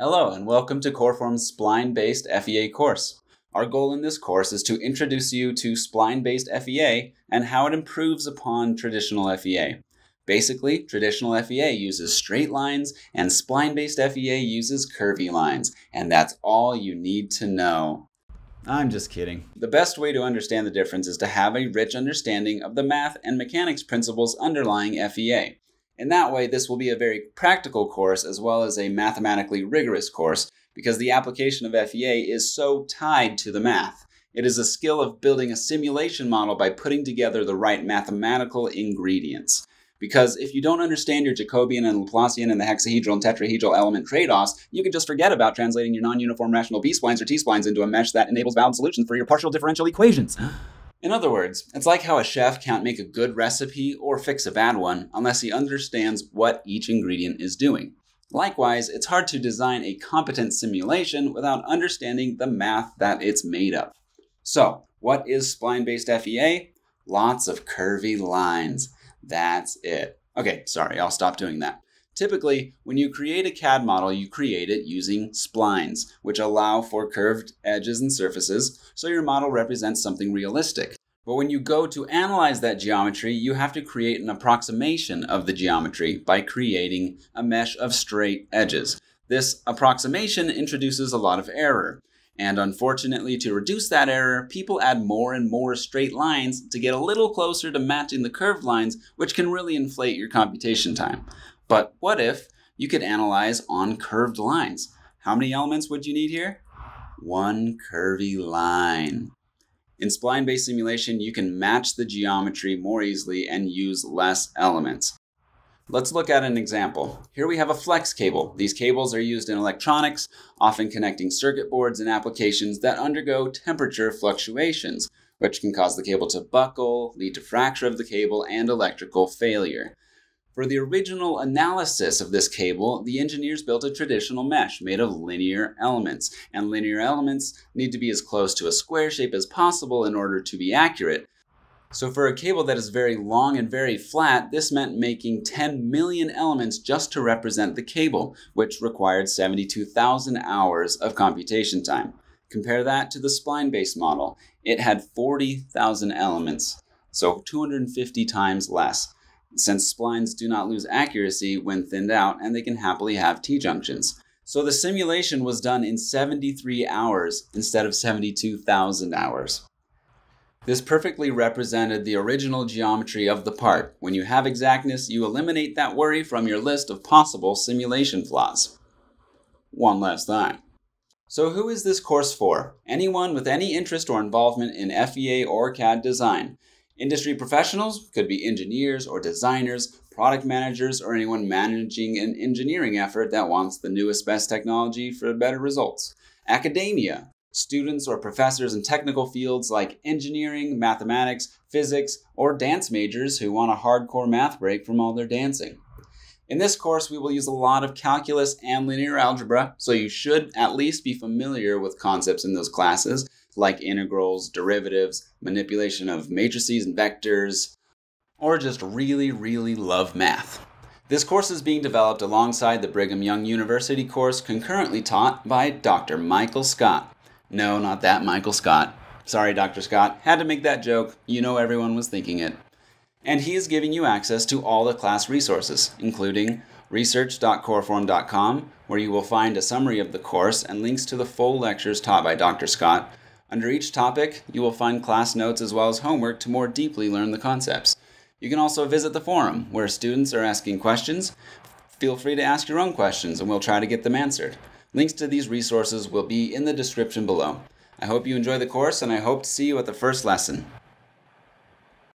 Hello and welcome to Coreform's spline-based FEA course. Our goal in this course is to introduce you to spline-based FEA and how it improves upon traditional FEA. Basically, traditional FEA uses straight lines and spline-based FEA uses curvy lines, and that's all you need to know. I'm just kidding. The best way to understand the difference is to have a rich understanding of the math and mechanics principles underlying FEA. In that way, this will be a very practical course as well as a mathematically rigorous course because the application of FEA is so tied to the math. It is a skill of building a simulation model by putting together the right mathematical ingredients. Because if you don't understand your Jacobian and Laplacian and the hexahedral and tetrahedral element trade offs, you can just forget about translating your non uniform rational B splines or T splines into a mesh that enables valid solutions for your partial differential equations. In other words, it's like how a chef can't make a good recipe or fix a bad one unless he understands what each ingredient is doing. Likewise, it's hard to design a competent simulation without understanding the math that it's made of. So, what is spline-based FEA? Lots of curvy lines. That's it. Okay, sorry, I'll stop doing that. Typically, when you create a CAD model, you create it using splines, which allow for curved edges and surfaces, so your model represents something realistic. But when you go to analyze that geometry, you have to create an approximation of the geometry by creating a mesh of straight edges. This approximation introduces a lot of error. And unfortunately, to reduce that error, people add more and more straight lines to get a little closer to matching the curved lines, which can really inflate your computation time. But what if you could analyze on curved lines? How many elements would you need here? One curvy line. In spline-based simulation, you can match the geometry more easily and use less elements. Let's look at an example. Here we have a flex cable. These cables are used in electronics, often connecting circuit boards and applications that undergo temperature fluctuations, which can cause the cable to buckle, lead to fracture of the cable, and electrical failure. For the original analysis of this cable, the engineers built a traditional mesh made of linear elements, and linear elements need to be as close to a square shape as possible in order to be accurate. So for a cable that is very long and very flat, this meant making 10 million elements just to represent the cable, which required 72,000 hours of computation time. Compare that to the spline-based model. It had 40,000 elements, so 250 times less since splines do not lose accuracy when thinned out and they can happily have T-junctions. So the simulation was done in 73 hours instead of 72,000 hours. This perfectly represented the original geometry of the part. When you have exactness, you eliminate that worry from your list of possible simulation flaws. One last thing. So who is this course for? Anyone with any interest or involvement in FEA or CAD design. Industry professionals could be engineers or designers, product managers, or anyone managing an engineering effort that wants the newest, best technology for better results. Academia students or professors in technical fields like engineering, mathematics, physics, or dance majors who want a hardcore math break from all their dancing. In this course, we will use a lot of calculus and linear algebra, so you should at least be familiar with concepts in those classes like integrals, derivatives, manipulation of matrices and vectors, or just really, really love math. This course is being developed alongside the Brigham Young University course concurrently taught by Dr. Michael Scott. No, not that Michael Scott. Sorry, Dr. Scott. Had to make that joke. You know everyone was thinking it. And he is giving you access to all the class resources, including research.coreform.com, where you will find a summary of the course and links to the full lectures taught by Dr. Scott, under each topic, you will find class notes as well as homework to more deeply learn the concepts. You can also visit the forum, where students are asking questions. Feel free to ask your own questions, and we'll try to get them answered. Links to these resources will be in the description below. I hope you enjoy the course, and I hope to see you at the first lesson.